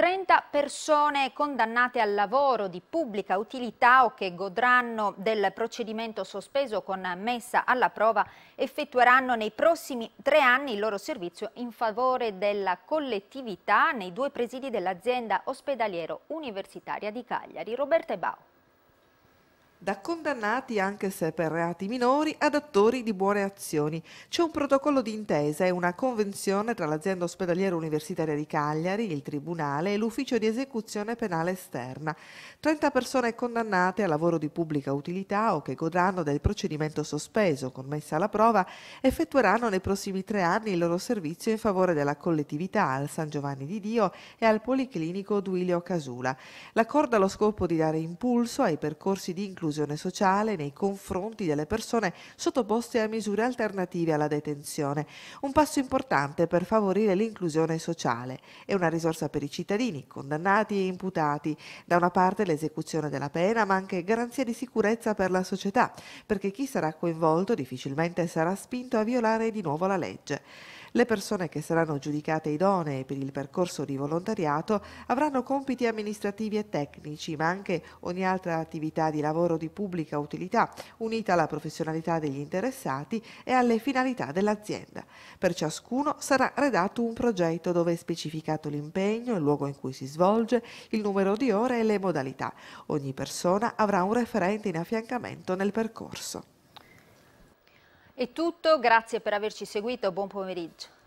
30 persone condannate al lavoro di pubblica utilità o che godranno del procedimento sospeso con messa alla prova effettueranno nei prossimi tre anni il loro servizio in favore della collettività nei due presidi dell'azienda ospedaliero universitaria di Cagliari. Roberta Ebau da condannati, anche se per reati minori, ad attori di buone azioni. C'è un protocollo di intesa e una convenzione tra l'azienda ospedaliera universitaria di Cagliari, il Tribunale e l'Ufficio di esecuzione penale esterna. 30 persone condannate a lavoro di pubblica utilità o che godranno del procedimento sospeso con messa alla prova effettueranno nei prossimi tre anni il loro servizio in favore della collettività al San Giovanni di Dio e al Policlinico Duilio Casula. L'accordo ha lo scopo di dare impulso ai percorsi di inclusione esclusione sociale nei confronti delle persone sottoposte a misure alternative alla detenzione. Un passo importante per favorire l'inclusione sociale È una risorsa per i cittadini condannati e imputati. Da una parte l'esecuzione della pena, ma anche garanzia di sicurezza per la società, perché chi sarà coinvolto difficilmente sarà spinto a violare di nuovo la legge. Le persone che saranno giudicate idonee per il percorso di volontariato avranno compiti amministrativi e tecnici, ma anche ogni altra attività di lavoro di pubblica utilità, unita alla professionalità degli interessati e alle finalità dell'azienda. Per ciascuno sarà redatto un progetto dove è specificato l'impegno, il luogo in cui si svolge, il numero di ore e le modalità. Ogni persona avrà un referente in affiancamento nel percorso. È tutto, grazie per averci seguito, buon pomeriggio.